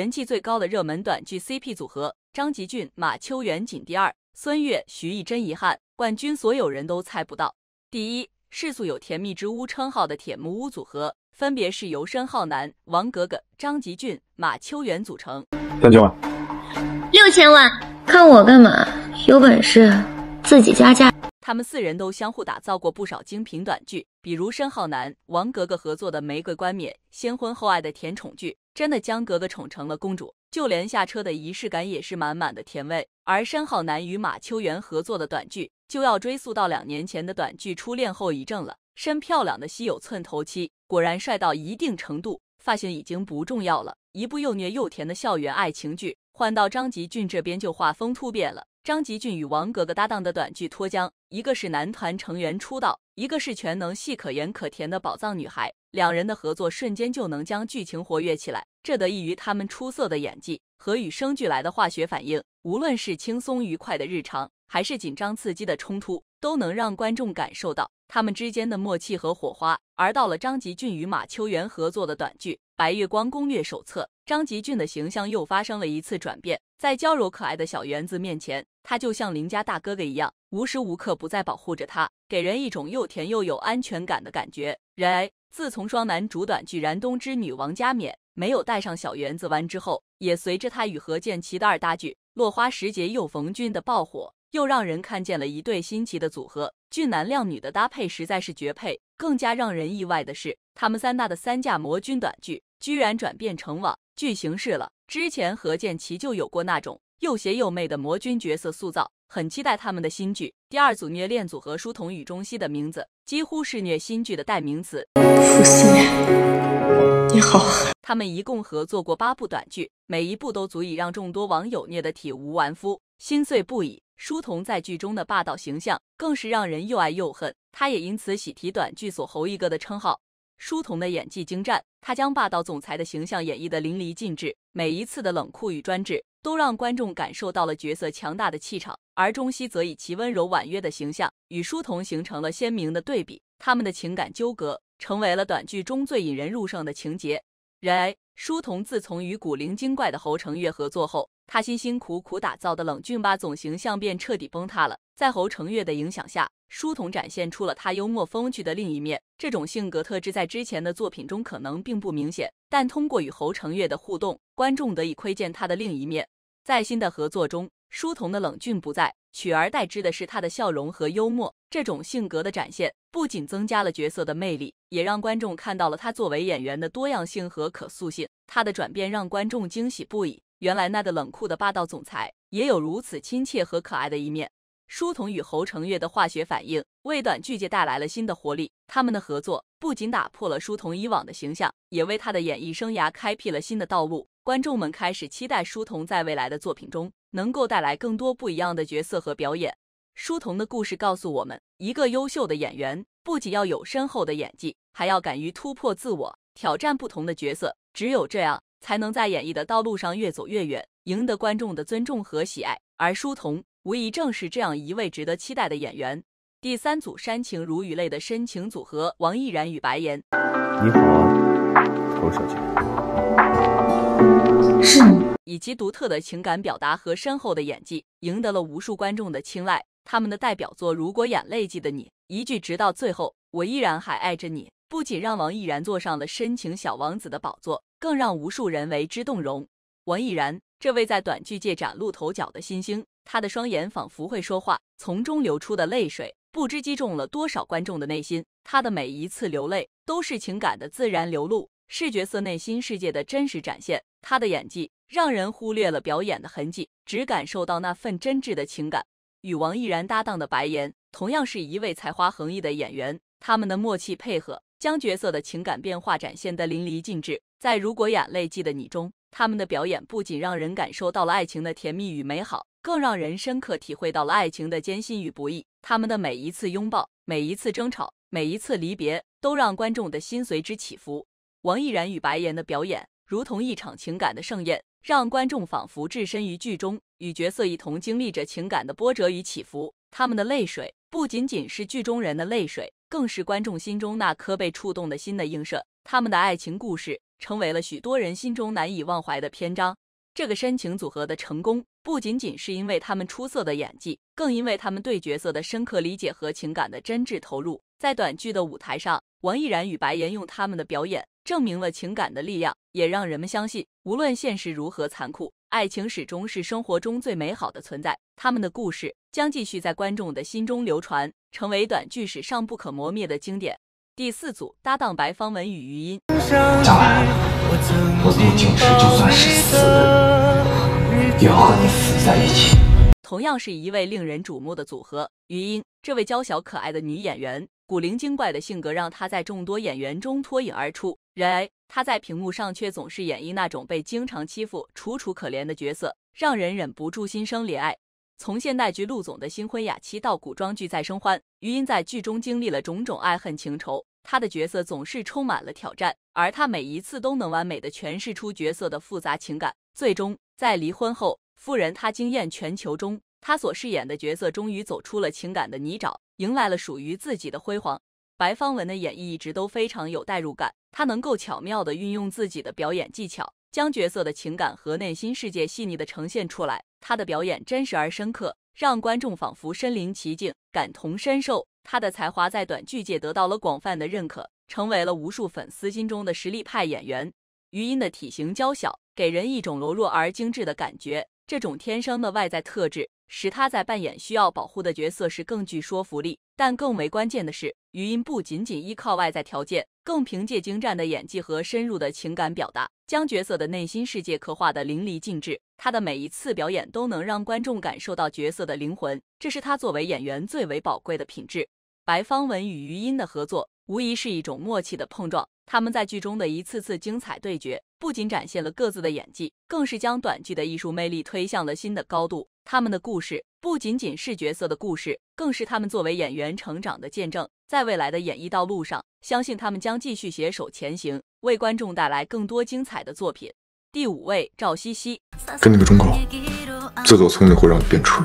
人气最高的热门短剧 CP 组合张吉俊马秋元仅第二，孙悦徐艺真遗憾冠军所有人都猜不到。第一，世俗有甜蜜之屋称号的铁木屋组合，分别是由申浩南、王格格、张吉俊、马秋元组成。三千万，六千万，看我干嘛？有本事自己加价。他们四人都相互打造过不少精品短剧，比如申浩南、王格格合作的《玫瑰冠冕》，先婚后爱的甜宠剧，真的将格格宠成了公主，就连下车的仪式感也是满满的甜味。而申浩南与马秋元合作的短剧，就要追溯到两年前的短剧《初恋后遗症》了。申漂亮的稀有寸头妻，果然帅到一定程度，发型已经不重要了。一部又虐又甜的校园爱情剧，换到张吉俊这边就画风突变了。张吉俊与王格格搭档的短剧《脱缰》，一个是男团成员出道，一个是全能戏可盐可甜的宝藏女孩，两人的合作瞬间就能将剧情活跃起来。这得益于他们出色的演技和与生俱来的化学反应。无论是轻松愉快的日常，还是紧张刺激的冲突，都能让观众感受到他们之间的默契和火花。而到了张吉俊与马秋元合作的短剧《白月光攻略手册》，张吉俊的形象又发生了一次转变，在娇柔可爱的小园子面前。他就像邻家大哥哥一样，无时无刻不在保护着他，给人一种又甜又有安全感的感觉。然而，自从双男主短剧《燃冬之女王加冕》没有带上小园子玩之后，也随着他与何建奇的二搭剧《落花时节又逢君》的爆火，又让人看见了一对新奇的组合，俊男靓女的搭配实在是绝配。更加让人意外的是，他们三大的三驾魔君短剧居然转变成网剧形式了。之前何建奇就有过那种。又邪又媚的魔君角色塑造，很期待他们的新剧。第二组虐恋组合书童与钟曦的名字，几乎是虐新剧的代名词。傅思你好狠！他们一共合作过八部短剧，每一部都足以让众多网友虐得体无完肤，心碎不已。书童在剧中的霸道形象，更是让人又爱又恨。他也因此喜提短剧“锁喉一哥”的称号。书童的演技精湛，他将霸道总裁的形象演绎得淋漓尽致，每一次的冷酷与专制都让观众感受到了角色强大的气场。而钟熙则以其温柔婉约的形象与书童形成了鲜明的对比，他们的情感纠葛成为了短剧中最引人入胜的情节。然而，书童自从与古灵精怪的侯承月合作后，他辛辛苦苦打造的冷峻霸总形象便彻底崩塌了。在侯承月的影响下，书童展现出了他幽默风趣的另一面，这种性格特质在之前的作品中可能并不明显，但通过与侯承月的互动，观众得以窥见他的另一面。在新的合作中，书童的冷峻不在，取而代之的是他的笑容和幽默。这种性格的展现不仅增加了角色的魅力，也让观众看到了他作为演员的多样性和可塑性。他的转变让观众惊喜不已，原来那个冷酷的霸道总裁也有如此亲切和可爱的一面。书童与侯承月的化学反应为短剧界带来了新的活力。他们的合作不仅打破了书童以往的形象，也为他的演艺生涯开辟了新的道路。观众们开始期待书童在未来的作品中能够带来更多不一样的角色和表演。书童的故事告诉我们，一个优秀的演员不仅要有深厚的演技，还要敢于突破自我，挑战不同的角色。只有这样，才能在演艺的道路上越走越远，赢得观众的尊重和喜爱。而书童。无疑正是这样一位值得期待的演员。第三组煽情如雨泪的深情组合，王毅然与白岩。你好啊，侯小姐。是你，以其独特的情感表达和深厚的演技，赢得了无数观众的青睐。他们的代表作《如果眼泪记得你》，一句“直到最后，我依然还爱着你”，不仅让王毅然坐上了深情小王子的宝座，更让无数人为之动容。王毅然，这位在短剧界崭露头角的新星。他的双眼仿佛会说话，从中流出的泪水不知击中了多少观众的内心。他的每一次流泪都是情感的自然流露，是角色内心世界的真实展现。他的演技让人忽略了表演的痕迹，只感受到那份真挚的情感。与王毅然搭档的白岩同样是一位才华横溢的演员，他们的默契配合将角色的情感变化展现得淋漓尽致。在《如果眼泪记得你》中。他们的表演不仅让人感受到了爱情的甜蜜与美好，更让人深刻体会到了爱情的艰辛与不易。他们的每一次拥抱，每一次争吵，每一次离别，都让观众的心随之起伏。王毅然与白岩的表演如同一场情感的盛宴，让观众仿佛置身于剧中，与角色一同经历着情感的波折与起伏。他们的泪水不仅仅是剧中人的泪水，更是观众心中那颗被触动的心的映射。他们的爱情故事。成为了许多人心中难以忘怀的篇章。这个深情组合的成功，不仅仅是因为他们出色的演技，更因为他们对角色的深刻理解和情感的真挚投入。在短剧的舞台上，王毅然与白岩用他们的表演证明了情感的力量，也让人们相信，无论现实如何残酷，爱情始终是生活中最美好的存在。他们的故事将继续在观众的心中流传，成为短剧史上不可磨灭的经典。第四组搭档白方文与余音。将来，我陆景时就算是死，也要和你死在一起。同样是一位令人瞩目的组合，余音。这位娇小可爱的女演员，古灵精怪的性格让她在众多演员中脱颖而出。然而，她在屏幕上却总是演绎那种被经常欺负、楚楚可怜的角色，让人忍不住心生怜爱。从现代剧《陆总的新婚雅妻》到古装剧《再生欢》，余音在剧中经历了种种爱恨情仇，她的角色总是充满了挑战，而她每一次都能完美的诠释出角色的复杂情感。最终，在离婚后，夫人她惊艳全球中，她所饰演的角色终于走出了情感的泥沼，迎来了属于自己的辉煌。白芳文的演绎一直都非常有代入感，她能够巧妙地运用自己的表演技巧，将角色的情感和内心世界细腻地呈现出来。他的表演真实而深刻，让观众仿佛身临其境、感同身受。他的才华在短剧界得到了广泛的认可，成为了无数粉丝心中的实力派演员。余音的体型娇小，给人一种柔弱而精致的感觉。这种天生的外在特质，使他在扮演需要保护的角色时更具说服力。但更为关键的是，余音不仅仅依靠外在条件，更凭借精湛的演技和深入的情感表达，将角色的内心世界刻画得淋漓尽致。他的每一次表演都能让观众感受到角色的灵魂，这是他作为演员最为宝贵的品质。白芳文与余音的合作无疑是一种默契的碰撞，他们在剧中的一次次精彩对决，不仅展现了各自的演技，更是将短剧的艺术魅力推向了新的高度。他们的故事不仅仅是角色的故事，更是他们作为演员成长的见证。在未来的演艺道路上，相信他们将继续携手前行，为观众带来更多精彩的作品。第五位赵西西，跟你个忠告，自作聪明会让你变蠢。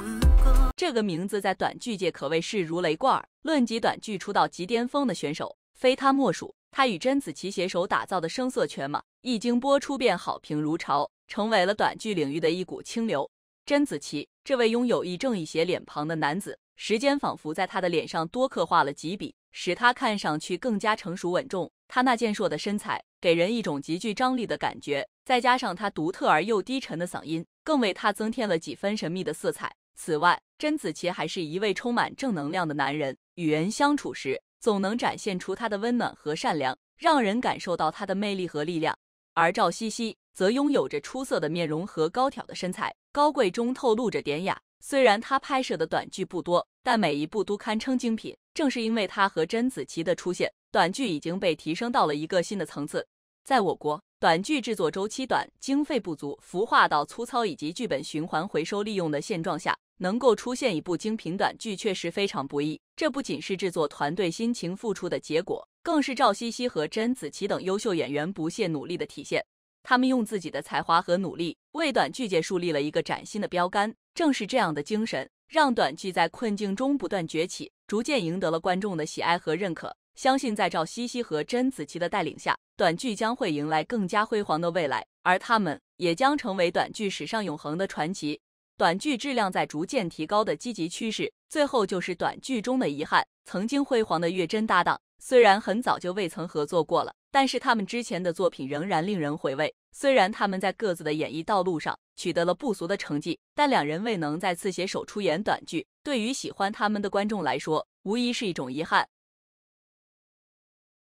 这个名字在短剧界可谓是如雷贯耳，论及短剧出道即巅峰的选手，非他莫属。他与甄子琪携手打造的《声色犬马》，一经播出便好评如潮，成为了短剧领域的一股清流。甄子琪，这位拥有一正一邪脸庞的男子，时间仿佛在他的脸上多刻画了几笔，使他看上去更加成熟稳重。他那健硕的身材，给人一种极具张力的感觉。再加上他独特而又低沉的嗓音，更为他增添了几分神秘的色彩。此外，甄子琪还是一位充满正能量的男人，与人相处时总能展现出他的温暖和善良，让人感受到他的魅力和力量。而赵西西则拥有着出色的面容和高挑的身材，高贵中透露着典雅。虽然他拍摄的短剧不多，但每一部都堪称精品。正是因为他和甄子琪的出现，短剧已经被提升到了一个新的层次。在我国。短剧制作周期短、经费不足、孵化到粗糙以及剧本循环回收利用的现状下，能够出现一部精品短剧确实非常不易。这不仅是制作团队辛勤付出的结果，更是赵西西和甄子琪等优秀演员不懈努力的体现。他们用自己的才华和努力，为短剧界树立了一个崭新的标杆。正是这样的精神，让短剧在困境中不断崛起，逐渐赢得了观众的喜爱和认可。相信在赵西西和甄子琪的带领下，短剧将会迎来更加辉煌的未来，而他们也将成为短剧史上永恒的传奇。短剧质量在逐渐提高的积极趋势。最后就是短剧中的遗憾，曾经辉煌的月真搭档，虽然很早就未曾合作过了，但是他们之前的作品仍然令人回味。虽然他们在各自的演艺道路上取得了不俗的成绩，但两人未能再次携手出演短剧，对于喜欢他们的观众来说，无疑是一种遗憾。